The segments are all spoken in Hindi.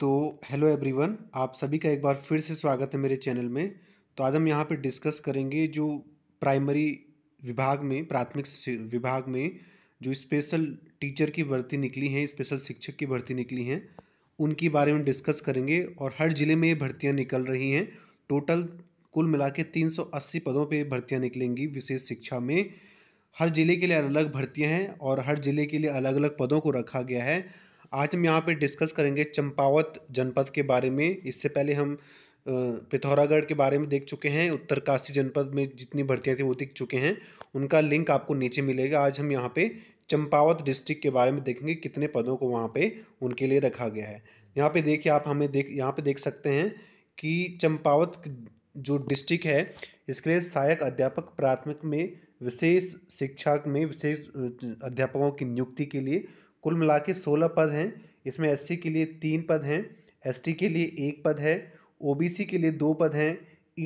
तो हेलो एवरीवन आप सभी का एक बार फिर से स्वागत है मेरे चैनल में तो आज हम यहाँ पे डिस्कस करेंगे जो प्राइमरी विभाग में प्राथमिक विभाग में जो स्पेशल टीचर की भर्ती निकली हैं स्पेशल शिक्षक की भर्ती निकली हैं उनके बारे में डिस्कस करेंगे और हर ज़िले में ये भर्तियाँ निकल रही हैं टोटल कुल मिला के तीन पदों पर भर्तियाँ निकलेंगी विशेष शिक्षा में हर ज़िले के लिए अलग अलग भर्तियाँ हैं और हर ज़िले के लिए अलग अलग पदों को रखा गया है आज हम यहाँ पे डिस्कस करेंगे चंपावत जनपद के बारे में इससे पहले हम पिथौरागढ़ के बारे में देख चुके हैं उत्तरकाशी जनपद में जितनी भर्तियाँ थी वो देख चुके हैं उनका लिंक आपको नीचे मिलेगा आज हम यहाँ पे चंपावत डिस्ट्रिक्ट के बारे में देखेंगे कितने पदों को वहाँ पे उनके लिए रखा गया है यहाँ पे देखिए आप हमें देख यहाँ पे देख सकते हैं कि चंपावत जो डिस्ट्रिक्ट है इसके लिए सहायक अध्यापक प्राथमिक में विशेष शिक्षा में विशेष अध्यापकों की नियुक्ति के लिए कुल मिला के सोलह पद हैं इसमें एससी के लिए तीन पद हैं एसटी के लिए एक पद है ओबीसी के लिए दो पद हैं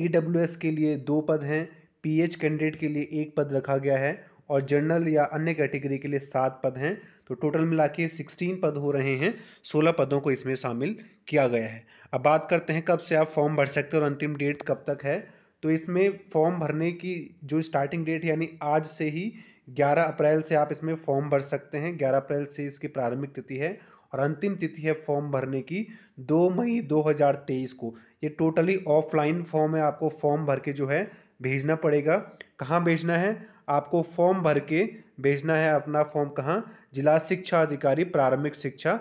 ईडब्ल्यूएस e के लिए दो पद हैं पीएच कैंडिडेट के लिए एक पद रखा गया है और जनरल या अन्य कैटेगरी के लिए सात पद हैं तो टोटल मिला के सिक्सटीन पद हो रहे हैं सोलह पदों को इसमें शामिल किया गया है अब बात करते हैं कब से आप फॉर्म भर सकते हो और अंतिम डेट कब तक है तो इसमें फॉर्म भरने की जो स्टार्टिंग डेट यानी आज से ही 11 अप्रैल से आप इसमें फॉर्म भर सकते हैं 11 अप्रैल से इसकी प्रारंभिक तिथि है और अंतिम तिथि है फॉर्म भरने की 2 मई 2023 को ये टोटली ऑफलाइन फॉर्म है आपको फॉर्म भर के जो है भेजना पड़ेगा कहाँ भेजना है आपको फॉर्म भर के भेजना है अपना फॉर्म कहाँ जिला शिक्षा अधिकारी प्रारंभिक शिक्षा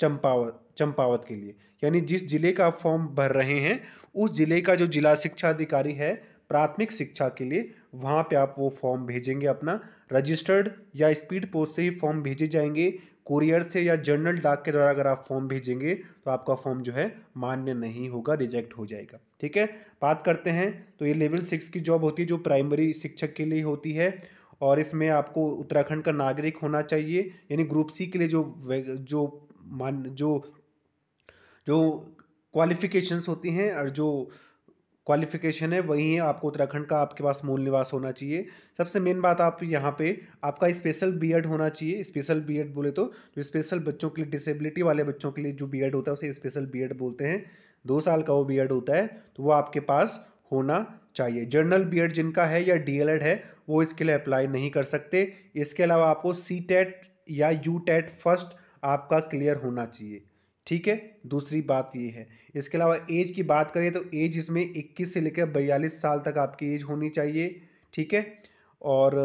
चंपावत चंपावत के लिए यानी जिस जिले का आप फॉर्म भर रहे हैं उस जिले का जो जिला शिक्षा अधिकारी है प्राथमिक शिक्षा के लिए वहाँ पे आप वो फॉर्म भेजेंगे अपना रजिस्टर्ड या स्पीड पोस्ट से ही फॉर्म भेजे जाएंगे कुरियर से या जर्नल डाक के द्वारा अगर आप फॉर्म भेजेंगे तो आपका फॉर्म जो है मान्य नहीं होगा रिजेक्ट हो जाएगा ठीक है बात करते हैं तो ये लेवल सिक्स की जॉब होती है जो प्राइमरी शिक्षक के लिए होती है और इसमें आपको उत्तराखंड का नागरिक होना चाहिए यानी ग्रुप सी के लिए जो जो मान जो जो क्वालिफिकेशंस होती हैं और जो क्वालिफिकेशन है वही है आपको उत्तराखंड का आपके पास मूल निवास होना चाहिए सबसे मेन बात आप यहाँ पे आपका स्पेशल बीएड होना चाहिए स्पेशल बीएड बोले तो जो स्पेशल बच्चों के लिए डिसेबिलिटी वाले बच्चों के लिए जो बीएड होता है उसे स्पेशल बीएड बोलते हैं दो साल का वो बीएड होता है तो वो आपके पास होना चाहिए जर्नल बी जिनका है या डी है वो इसके लिए अप्लाई नहीं कर सकते इसके अलावा आपको सी e या यू फर्स्ट e आपका क्लियर होना चाहिए ठीक है दूसरी बात ये है इसके अलावा एज की बात करें तो एज इसमें 21 से लेकर बयालीस साल तक आपकी एज होनी चाहिए ठीक है और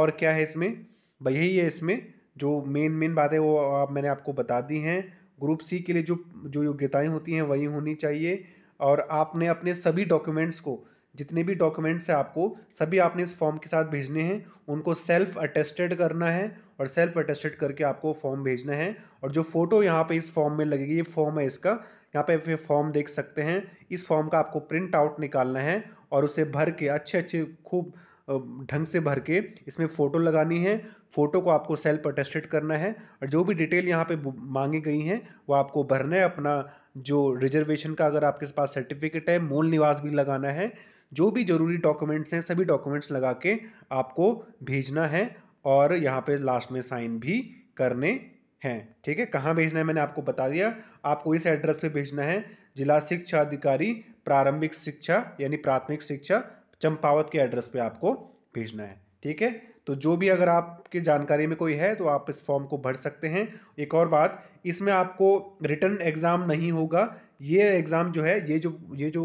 और क्या है इसमें यही है इसमें जो मेन मेन बातें वो आप मैंने आपको बता दी हैं ग्रुप सी के लिए जो जो योग्यताएं होती हैं वही होनी चाहिए और आपने अपने सभी डॉक्यूमेंट्स को जितने भी डॉक्यूमेंट्स हैं आपको सभी आपने इस फॉर्म के साथ भेजने हैं उनको सेल्फ अटेस्टेड करना है और सेल्फ अटेस्टेड करके आपको फॉर्म भेजना है और जो फोटो यहाँ पे इस फॉर्म में लगेगी ये फॉर्म है इसका यहाँ पे फिर फॉर्म देख सकते हैं इस फॉर्म का आपको प्रिंट आउट निकालना है और उसे भर के अच्छे अच्छे खूब ढंग से भर के इसमें फ़ोटो लगानी है फ़ोटो को आपको सेल्फ अटेस्टेड करना है और जो भी डिटेल यहाँ पे मांगी गई हैं वो आपको भरना है अपना जो रिजर्वेशन का अगर आपके पास सर्टिफिकेट है मूल निवास भी लगाना है जो भी ज़रूरी डॉक्यूमेंट्स हैं सभी डॉक्यूमेंट्स लगा के आपको भेजना है और यहाँ पे लास्ट में साइन भी करने हैं ठीक है कहाँ भेजना है मैंने आपको बता दिया आपको इस एड्रेस पे भेजना है जिला शिक्षा अधिकारी प्रारंभिक शिक्षा यानी प्राथमिक शिक्षा चंपावत के एड्रेस पे आपको भेजना है ठीक है तो जो भी अगर आपके जानकारी में कोई है तो आप इस फॉर्म को भर सकते हैं एक और बात इसमें आपको रिटर्न एग्ज़ाम नहीं होगा ये एग्ज़ाम जो है ये जो ये जो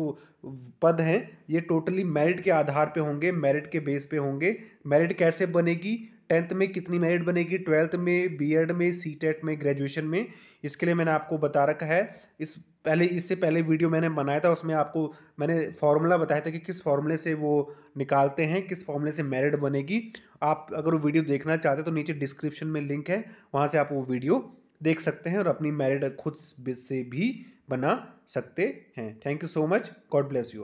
पद हैं ये टोटली मेरिट के आधार पे होंगे मेरिट के बेस पे होंगे मेरिट कैसे बनेगी टेंथ में कितनी मेरिट बनेगी ट्वेल्थ में बीएड में सी में ग्रेजुएशन में इसके लिए मैंने आपको बता रखा है इस पहले इससे पहले वीडियो मैंने बनाया था उसमें आपको मैंने फार्मूला बताया था कि किस फार्मूले से वो निकालते हैं किस फार्मूले से मेरिट बनेगी आप अगर वो वीडियो देखना चाहते तो नीचे डिस्क्रिप्शन में लिंक है वहाँ से आप वो वीडियो देख सकते हैं और अपनी मेरिट खुद से भी बना सकते हैं thank you so much god bless you